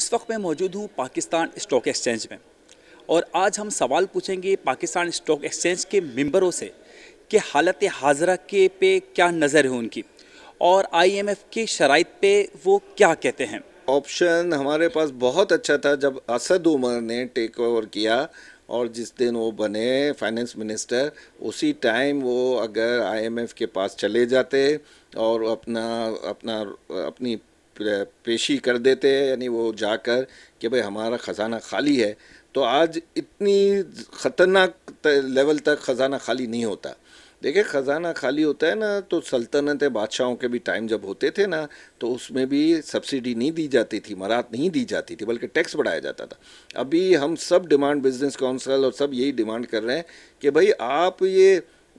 इस वक्त मैं मौजूद हूँ पाकिस्तान स्टॉक एक्सचेंज में और आज हम सवाल पूछेंगे पाकिस्तान स्टॉक एक्सचेंज के मेंबरों से कि हालत हाजरा के पे क्या नज़र है उनकी और आईएमएफ की शराइ पे वो क्या कहते हैं ऑप्शन हमारे पास बहुत अच्छा था जब असद उमर ने टेक ओवर किया और जिस दिन वो बने फाइनेंस मिनिस्टर उसी टाइम वो अगर आईएमएफ के पास चले जाते और अपना अपना अपनी पेशी कर देते हैं यानी वो जाकर कि भाई हमारा ख़जाना खाली है तो आज इतनी ख़तरनाक लेवल तक ख़जाना खाली नहीं होता देखिए ख़जाना खाली होता है ना तो सल्तनत बादशाहों के भी टाइम जब होते थे ना तो उसमें भी सब्सिडी नहीं दी जाती थी मरात नहीं दी जाती थी बल्कि टैक्स बढ़ाया जाता था अभी हम सब डिमांड बिजनेस काउंसिल और सब यही डिमांड कर रहे हैं कि भाई आप ये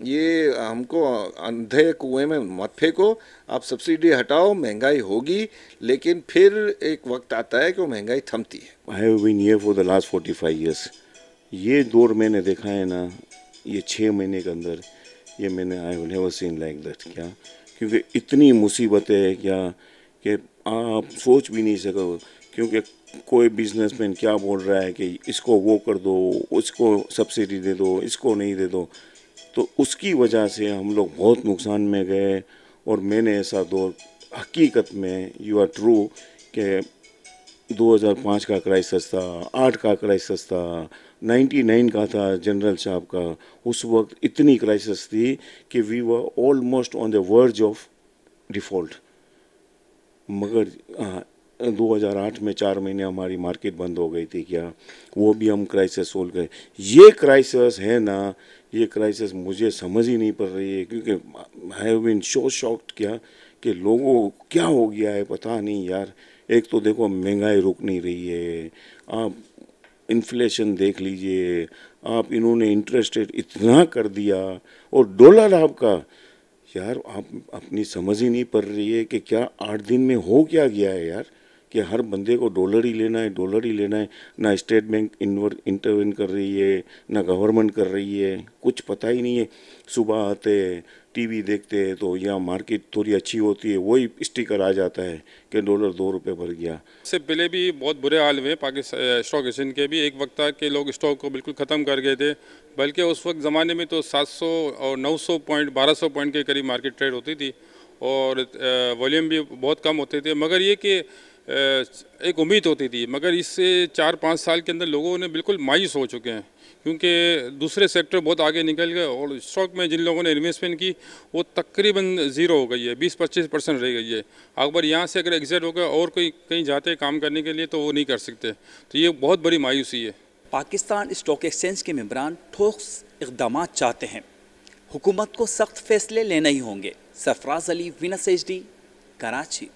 ये हमको अंधे कुएं में मत फेंको आप सब्सिडी हटाओ महंगाई होगी लेकिन फिर एक वक्त आता है कि वो महंगाई थमती है I have been here for the last forty five years ये दौर मैंने देखा है ना ये छः महीने के अंदर ये मैंने I have never seen like that क्या क्योंकि इतनी मुसीबतें हैं क्या कि आप सोच भी नहीं सको क्योंकि कोई बिजनेसमैन क्या बोल रहा है कि इसको वो कर दो उसको सब्सिडी दे दो इसको नहीं दे दो तो उसकी वजह से हम लोग बहुत नुकसान में गए और मैंने ऐसा दौर हकीकत में यू आर ट्रू के 2005 का क्राइसिस था 8 का क्राइसिस था 99 का था जनरल साहब का उस वक्त इतनी क्राइसिस थी कि we were almost on the verge of default मगर हाँ, 2008 में चार महीने हमारी मार्केट बंद हो गई थी क्या वो भी हम क्राइसिस सोल्व गए ये क्राइसिस है ना ये क्राइसिस मुझे समझ ही नहीं पड़ रही है क्योंकि I have been so shocked क्या कि लोगों क्या हो गया है पता नहीं यार एक तो देखो महंगाई रुक नहीं रही है आप इन्फ्लेशन देख लीजिए आप इन्होंने इंटरेस्ट रेट इतना कर दिया और डॉलर आपका यार आप अपनी समझ ही नहीं पड़ रही है कि क्या आठ दिन में हो क्या गया है यार कि हर बंदे को डॉलर ही लेना है डॉलर ही लेना है ना स्टेट बैंक इन्वर इंटरवेन कर रही है ना गवर्नमेंट कर रही है कुछ पता ही नहीं है सुबह आते टीवी देखते हैं तो यहाँ मार्केट थोड़ी अच्छी होती है वही स्टिकर आ जाता है कि डॉलर दो रुपये भर गया इससे पहले भी बहुत बुरे हाल हुए पाकिस्तान स्टॉक एक्सचेंज के भी एक वक्त था कि लोग स्टॉक को बिल्कुल ख़त्म कर गए थे बल्कि उस वक्त ज़माने में तो 700 और 900 पॉइंट 1200 पॉइंट के करीब मार्केट ट्रेड होती थी और वॉल्यूम भी बहुत कम होते थे मगर ये कि एक उम्मीद होती थी मगर इससे चार पाँच साल के अंदर लोगों ने बिल्कुल मायूस हो चुके हैं क्योंकि दूसरे सेक्टर बहुत आगे निकल गए और स्टॉक में जिन लोगों ने इन्वेस्टमेंट की वो तकरीबन ज़ीरो हो गई है बीस पच्चीस परसेंट रह गई है अकबर यहाँ से अगर एग्जिट हो और कोई कहीं जाते काम करने के लिए तो वो नहीं कर सकते तो ये बहुत बड़ी मायूसी है पाकिस्तान स्टॉक एक्सचेंज के मम्बरान ठोस इकदाम चाहते हैं हुकूमत को सख्त फैसले लेने ही होंगे सरफराज अली विनस एच कराची